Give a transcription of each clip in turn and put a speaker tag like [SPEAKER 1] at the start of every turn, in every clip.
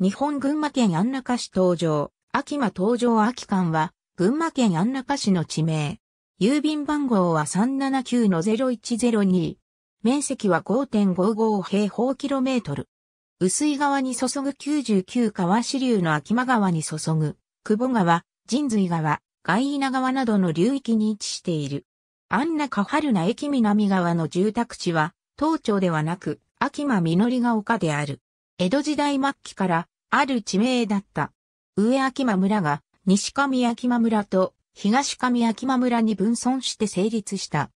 [SPEAKER 1] 日本群馬県安中市登場、秋間登場秋間は、群馬県安中市の地名。郵便番号は379-0102。面積は5.55平方キロメートル。薄い川に注ぐ99川支流の秋間川に注ぐ、久保川、神髄川、外稲川などの流域に位置している。安中春名駅南川の住宅地は、東町ではなく、秋間実が丘である。江戸時代末期からある地名だった。上秋間村が西上秋間村と東上秋間村に分村して成立した。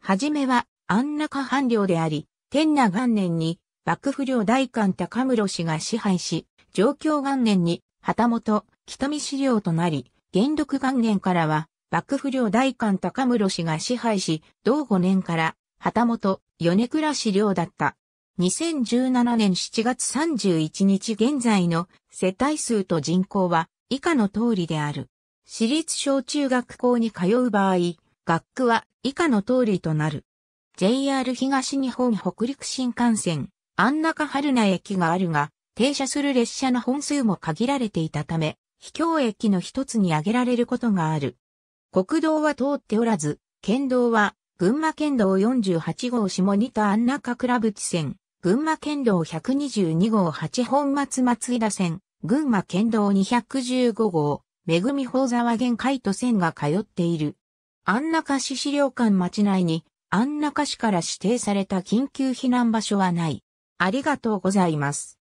[SPEAKER 1] はじめは安中藩領であり、天那元年に幕府領大官高室氏が支配し、上京元年に旗本北見市領となり、元禄元年からは幕府領大官高室氏が支配し、同五年から旗本米倉氏領だった。2017年7月31日現在の世帯数と人口は以下の通りである。私立小中学校に通う場合、学区は以下の通りとなる。JR 東日本北陸新幹線、安中春名駅があるが、停車する列車の本数も限られていたため、秘境駅の一つに挙げられることがある。国道は通っておらず、県道は、群馬県道48号下仁田安中倉淵線、群馬県道122号八本松松井田線、群馬県道215号、めぐみ宝沢玄海都線が通っている。安中市資料館町内に、安中市から指定された緊急避難場所はない。ありがとうございます。